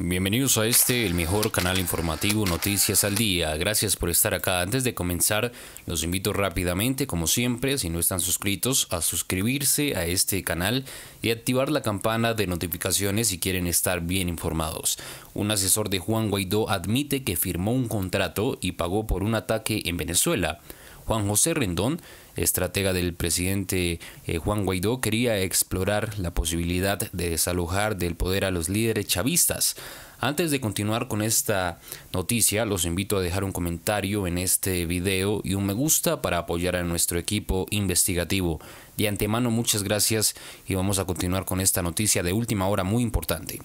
Bienvenidos a este, el mejor canal informativo Noticias al Día. Gracias por estar acá. Antes de comenzar, los invito rápidamente, como siempre, si no están suscritos, a suscribirse a este canal y activar la campana de notificaciones si quieren estar bien informados. Un asesor de Juan Guaidó admite que firmó un contrato y pagó por un ataque en Venezuela. Juan José Rendón, estratega del presidente eh, Juan Guaidó, quería explorar la posibilidad de desalojar del poder a los líderes chavistas. Antes de continuar con esta noticia, los invito a dejar un comentario en este video y un me gusta para apoyar a nuestro equipo investigativo. De antemano, muchas gracias y vamos a continuar con esta noticia de última hora muy importante.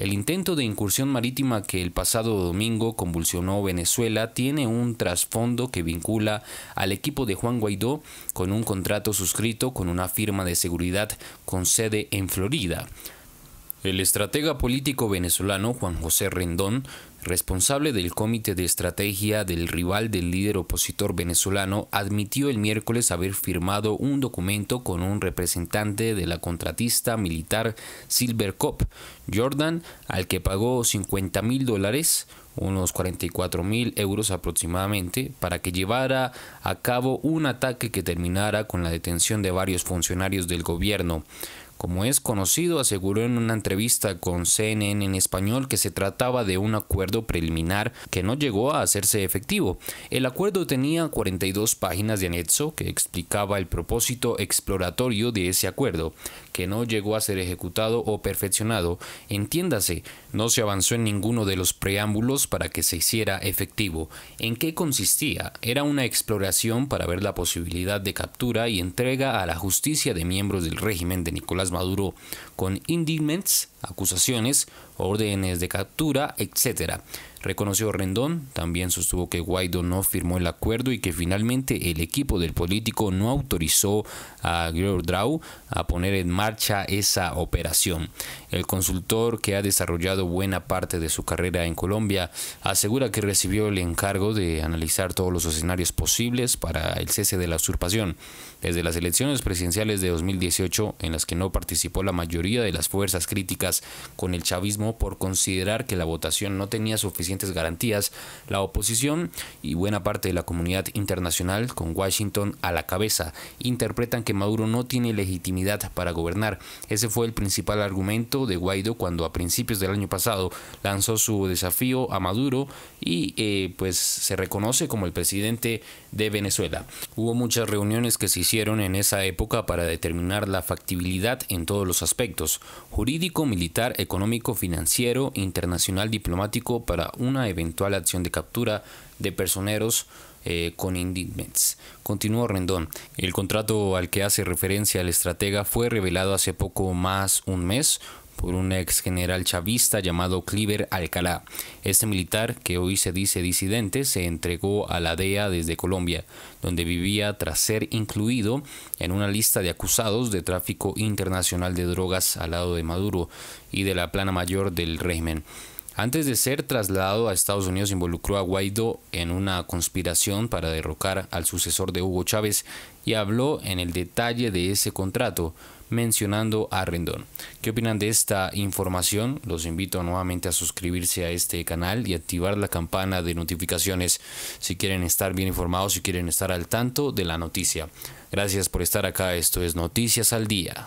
El intento de incursión marítima que el pasado domingo convulsionó Venezuela tiene un trasfondo que vincula al equipo de Juan Guaidó con un contrato suscrito con una firma de seguridad con sede en Florida. El estratega político venezolano Juan José Rendón responsable del comité de estrategia del rival del líder opositor venezolano, admitió el miércoles haber firmado un documento con un representante de la contratista militar Silver Cop, Jordan, al que pagó 50 mil dólares, unos 44 mil euros aproximadamente, para que llevara a cabo un ataque que terminara con la detención de varios funcionarios del gobierno. Como es conocido, aseguró en una entrevista con CNN en español que se trataba de un acuerdo preliminar que no llegó a hacerse efectivo. El acuerdo tenía 42 páginas de anexo que explicaba el propósito exploratorio de ese acuerdo, que no llegó a ser ejecutado o perfeccionado. Entiéndase, no se avanzó en ninguno de los preámbulos para que se hiciera efectivo. ¿En qué consistía? Era una exploración para ver la posibilidad de captura y entrega a la justicia de miembros del régimen de Nicolás Maduro con indictments, acusaciones, órdenes de captura, etc. Reconoció Rendón, también sostuvo que Guaidó no firmó el acuerdo y que finalmente el equipo del político no autorizó a draw a poner en marcha esa operación. El consultor que ha desarrollado buena parte de su carrera en Colombia asegura que recibió el encargo de analizar todos los escenarios posibles para el cese de la usurpación. Desde las elecciones presidenciales de 2018, en las que no participó la mayoría de las fuerzas críticas con el chavismo por considerar que la votación no tenía suficiente garantías, la oposición y buena parte de la comunidad internacional, con Washington a la cabeza, interpretan que Maduro no tiene legitimidad para gobernar. Ese fue el principal argumento de Guaido cuando a principios del año pasado lanzó su desafío a Maduro y eh, pues se reconoce como el presidente de Venezuela. Hubo muchas reuniones que se hicieron en esa época para determinar la factibilidad en todos los aspectos, jurídico, militar, económico, financiero, internacional, diplomático, para una eventual acción de captura de personeros eh, con indictments. Continuó Rendón. El contrato al que hace referencia el estratega fue revelado hace poco más un mes por un ex general chavista llamado Cliver Alcalá. Este militar, que hoy se dice disidente, se entregó a la DEA desde Colombia, donde vivía tras ser incluido en una lista de acusados de tráfico internacional de drogas al lado de Maduro y de la plana mayor del régimen. Antes de ser trasladado a Estados Unidos, involucró a Guaidó en una conspiración para derrocar al sucesor de Hugo Chávez y habló en el detalle de ese contrato, mencionando a Rendón. ¿Qué opinan de esta información? Los invito nuevamente a suscribirse a este canal y activar la campana de notificaciones si quieren estar bien informados, si quieren estar al tanto de la noticia. Gracias por estar acá, esto es Noticias al Día.